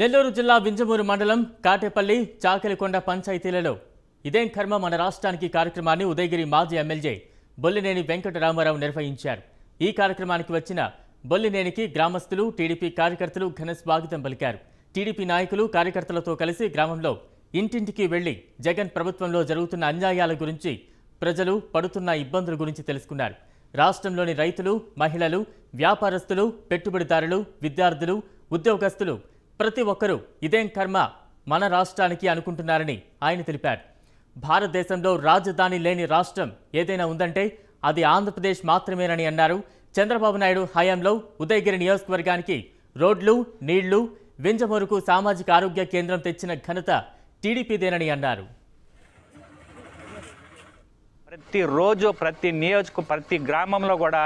నెల్లూరు జిల్లా వింజమూరు మండలం కాటేపల్లి చాకలికొండ పంచాయతీలలో ఇదేం కర్మ మన రాష్ట్రానికి కార్యక్రమాన్ని ఉదయగిరి మాజీ ఎమ్మెల్యే బొల్లినేని వెంకటరామారావు నిర్వహించారు ఈ కార్యక్రమానికి వచ్చిన బొల్లినేనికి గ్రామస్తులు టీడీపీ కార్యకర్తలు ఘన స్వాగతం పలికారు టీడీపీ నాయకులు కార్యకర్తలతో కలిసి గ్రామంలో ఇంటింటికి వెళ్లి జగన్ ప్రభుత్వంలో జరుగుతున్న అన్యాయాల గురించి ప్రజలు పడుతున్న ఇబ్బందుల గురించి తెలుసుకున్నారు రాష్ట్రంలోని రైతులు మహిళలు వ్యాపారస్తులు పెట్టుబడిదారులు విద్యార్థులు ఉద్యోగస్తులు ప్రతి ఒక్కరూ ఇదేం కర్మ మన రాష్ట్రానికి అనుకుంటున్నారని ఆయన తెలిపారు భారతదేశంలో రాజధాని లేని రాష్ట్రం ఏదైనా ఉందంటే అది ఆంధ్రప్రదేశ్ మాత్రమేనని అన్నారు చంద్రబాబు నాయుడు హయాంలో ఉదయగిరి నియోజకవర్గానికి రోడ్లు నీళ్లు వింజమూరుకు సామాజిక ఆరోగ్య కేంద్రం తెచ్చిన ఘనత టీడీపీదేనని అన్నారు ప్రతిరోజు ప్రతి నియోజక ప్రతి గ్రామంలో కూడా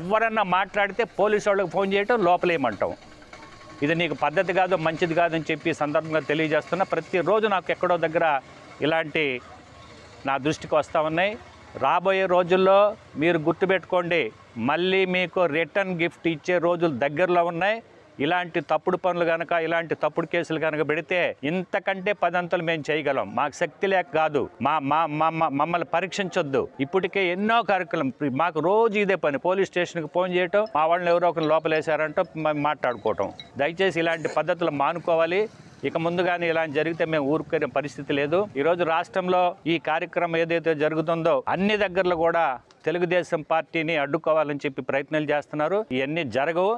ఎవరన్నా మాట్లాడితే పోలీసు వాళ్ళకి ఫోన్ చేయటం లోపలేయమంటాం ఇది నీకు పద్ధతి కాదు మంచిది కాదు అని చెప్పి సందర్భంగా తెలియజేస్తున్నా ప్రతిరోజు నాకు ఎక్కడో దగ్గర ఇలాంటి నా దృష్టికి వస్తూ ఉన్నాయి రాబోయే రోజుల్లో మీరు గుర్తుపెట్టుకోండి మళ్ళీ మీకు రిటర్న్ గిఫ్ట్ ఇచ్చే రోజులు దగ్గరలో ఉన్నాయి ఇలాంటి తప్పుడు పనులు కనుక ఇలాంటి తప్పుడు కేసులు కనుక పెడితే ఇంతకంటే పదంతలు మేము చేయగలం మాకు శక్తి లేక కాదు మా మా మమ్మల్ని పరీక్షించొద్దు ఇప్పటికే ఎన్నో కార్యక్రమం మాకు రోజు ఇదే పని పోలీస్ స్టేషన్కి ఫోన్ చేయటం మా వాళ్ళని ఎవరో ఒకరిని లోపలేశారంటో మాట్లాడుకోవటం దయచేసి ఇలాంటి పద్ధతులు మానుకోవాలి ఇక ముందుగానే ఇలా జరిగితే మేము ఊరుకునే పరిస్థితి లేదు ఈరోజు రాష్ట్రంలో ఈ కార్యక్రమం ఏదైతే జరుగుతుందో అన్ని దగ్గరలో కూడా తెలుగుదేశం పార్టీని అడ్డుకోవాలని చెప్పి ప్రయత్నాలు చేస్తున్నారు ఇవన్నీ జరగవు